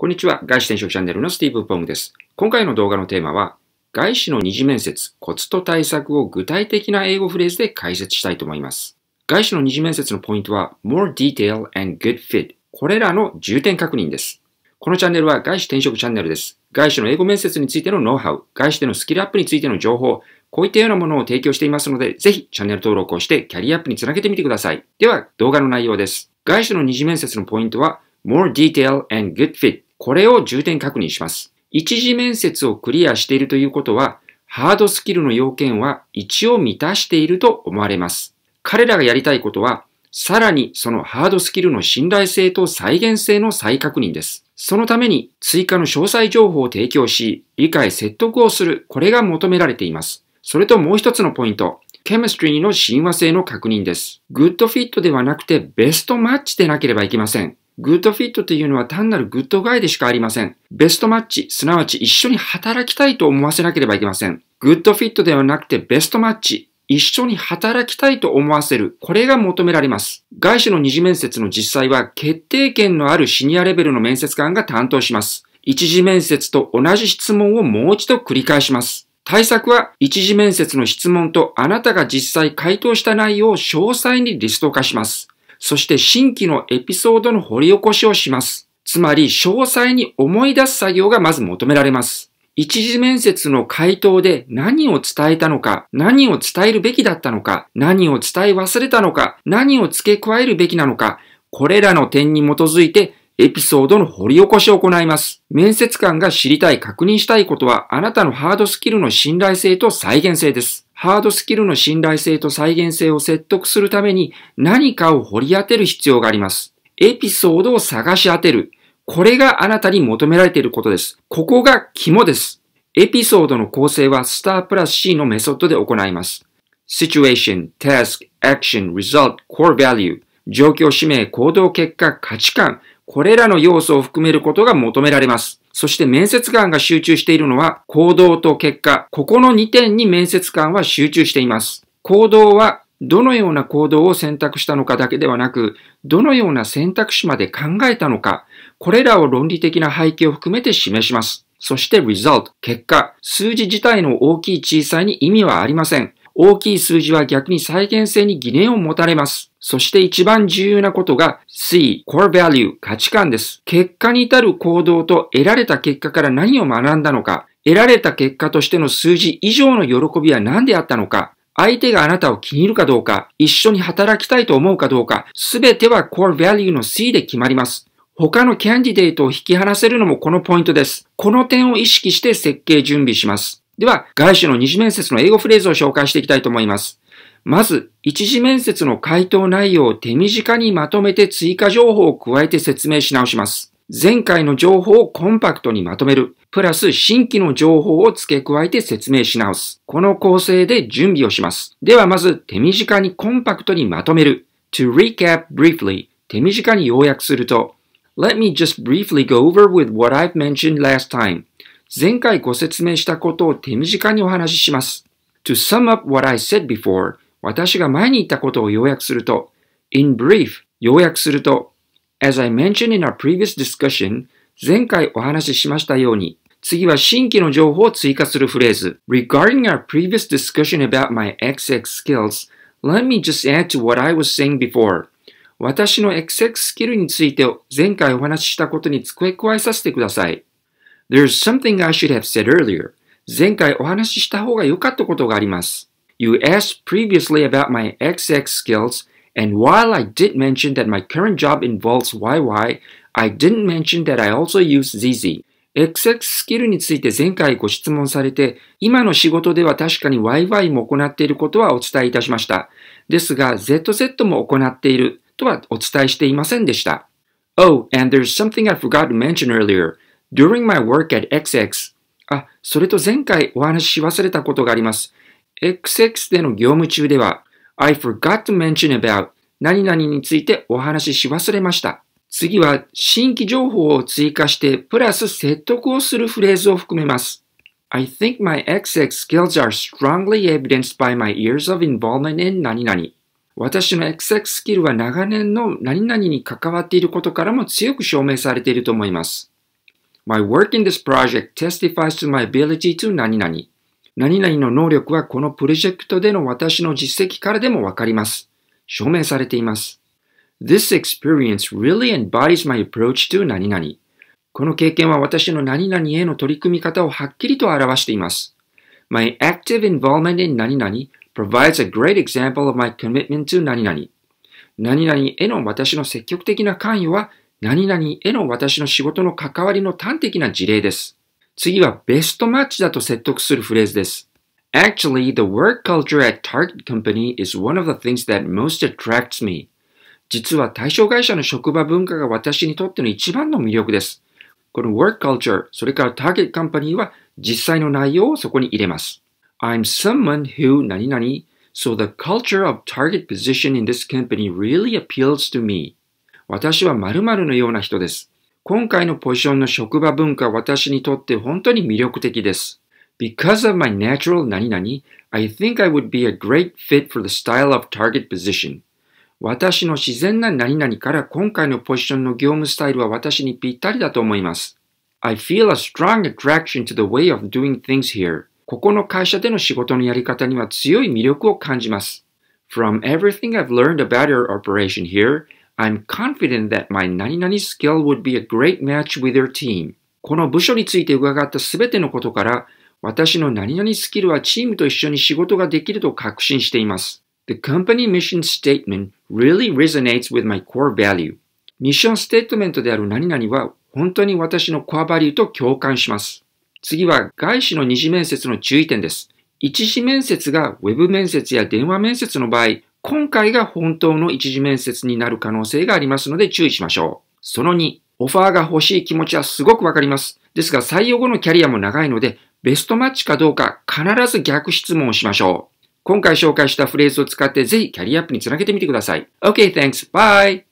こんにちは。外資転職チャンネルのスティーブ・ポームです。今回の動画のテーマは、外資の二次面接、コツと対策を具体的な英語フレーズで解説したいと思います。外資の二次面接のポイントは、more detail and good fit。これらの重点確認です。このチャンネルは外資転職チャンネルです。外資の英語面接についてのノウハウ、外資でのスキルアップについての情報、こういったようなものを提供していますので、ぜひチャンネル登録をしてキャリアアップにつなげてみてください。では、動画の内容です。外資の二次面接のポイントは、more detail and good fit これを重点確認します。一次面接をクリアしているということは、ハードスキルの要件は一応満たしていると思われます。彼らがやりたいことは、さらにそのハードスキルの信頼性と再現性の再確認です。そのために追加の詳細情報を提供し、理解説得をする、これが求められています。それともう一つのポイント、ケミストリーの親和性の確認です。グッドフィットではなくてベストマッチでなければいけません。グッドフィットっていうのは単なるグッドガイでしかありません。ベストマッチ、すなわち一緒に働きたいと思わせなければいけません。グッドフィットではなくてベストマッチ、一緒に働きたいと思わせる。これが求められます。外資の二次面接の実際は、決定権のあるシニアレベルの面接官が担当します。一次面接と同じ質問をもう一度繰り返します。対策は、一次面接の質問とあなたが実際回答した内容を詳細にリスト化します。そして新規のエピソードの掘り起こしをします。つまり、詳細に思い出す作業がまず求められます。一次面接の回答で何を伝えたのか、何を伝えるべきだったのか、何を伝え忘れたのか、何を付け加えるべきなのか、これらの点に基づいてエピソードの掘り起こしを行います。面接官が知りたい、確認したいことは、あなたのハードスキルの信頼性と再現性です。ハードスキルの信頼性と再現性を説得するために何かを掘り当てる必要があります。エピソードを探し当てる。これがあなたに求められていることです。ここが肝です。エピソードの構成はスタープラス C のメソッドで行います。situation, task, action, result, core value 状況指名、行動結果、価値観、これらの要素を含めることが求められます。そして面接官が集中しているのは行動と結果。ここの2点に面接官は集中しています。行動はどのような行動を選択したのかだけではなく、どのような選択肢まで考えたのか、これらを論理的な背景を含めて示します。そして result、結果、数字自体の大きい小さいに意味はありません。大きい数字は逆に再現性に疑念を持たれます。そして一番重要なことが C、core value、価値観です。結果に至る行動と得られた結果から何を学んだのか、得られた結果としての数字以上の喜びは何であったのか、相手があなたを気に入るかどうか、一緒に働きたいと思うかどうか、すべては core value の C で決まります。他のキャンディデートを引き離せるのもこのポイントです。この点を意識して設計準備します。では、外資の二次面接の英語フレーズを紹介していきたいと思います。まず、一次面接の回答内容を手短にまとめて追加情報を加えて説明し直します。前回の情報をコンパクトにまとめる。プラス新規の情報を付け加えて説明し直す。この構成で準備をします。ではまず手短にコンパクトにまとめる。To recap briefly 手短に要約すると Let me just briefly go over with what I've mentioned last time 前回ご説明したことを手短にお話しします。To sum up what I said before 私が前に言ったことを要約すると、in brief 要約すると、as I mentioned in our previous discussion 前回お話ししましたように、次は新規の情報を追加するフレーズ。Regarding our previous discussion about my XX skills, let me just add to what I was saying before. 私の XX スキルについてを前回お話ししたことに付け加えさせてください。There's something I should have said earlier. 前回お話しした方が良かったことがあります。You asked previously about my XX skills, and while I did mention that my current job involves YY, I didn't mention that I also use ZZ. XX スキルについて前回ご質問されて、今の仕事では確かに YY も行っていることはお伝えいたしました。ですが、ZZ も行っているとはお伝えしていませんでした。Oh, and there's something I forgot to mention earlier. During my work at XX, あ、それと前回お話し忘れたことがあります。XX での業務中では、I forgot to mention about 何々についてお話しし忘れました。次は新規情報を追加してプラス説得をするフレーズを含めます。I think my XX skills are strongly evidenced by my years of involvement in 何々。私の XX スキルは長年の何々に関わっていることからも強く証明されていると思います。My work in this project testifies to my ability to 何々。何々の能力はこのプロジェクトでの私の実績からでもわかります。証明されています。This experience really embodies my approach to 何々。この経験は私の何々への取り組み方をはっきりと表しています。My active involvement in 何々 provides a great example of my commitment to 何々。何々への私の積極的な関与は何々への私の仕事の関わりの端的な事例です。次はベストマッチだと説得するフレーズです。Actually, the work culture at Target Company is one of the things that most attracts me. 実は対象会社の職場文化が私にとっての一番の魅力です。この work culture、それから target company は実際の内容をそこに入れます。I'm someone who 何々 So the culture of target position in this company really appeals to me. 私は〇〇のような人です。今回のポジションの職場文化は私にとって本当に魅力的です。Because of my natural 何々 I think I would be a great fit for the style of target position. 私の自然な何々から今回のポジションの業務スタイルは私にぴったりだと思います。I feel a strong attraction to the way of doing things here. ここの会社での仕事のやり方には強い魅力を感じます。From everything I've learned about your operation here, I'm confident that my〜skill w o u l この部署について伺った全てのことから、私の〜スキルはチームと一緒に仕事ができると確信しています。The company mission statement really resonates with my core value. ミッションステートメントである〜〜は本当に私のコアバリューと共感します。次は外資の二次面接の注意点です。一次面接が web 面接や電話面接の場合、今回が本当の一時面接になる可能性がありますので注意しましょう。その2、オファーが欲しい気持ちはすごくわかります。ですが採用後のキャリアも長いので、ベストマッチかどうか必ず逆質問をしましょう。今回紹介したフレーズを使ってぜひキャリアアップにつなげてみてください。Okay, thanks. Bye!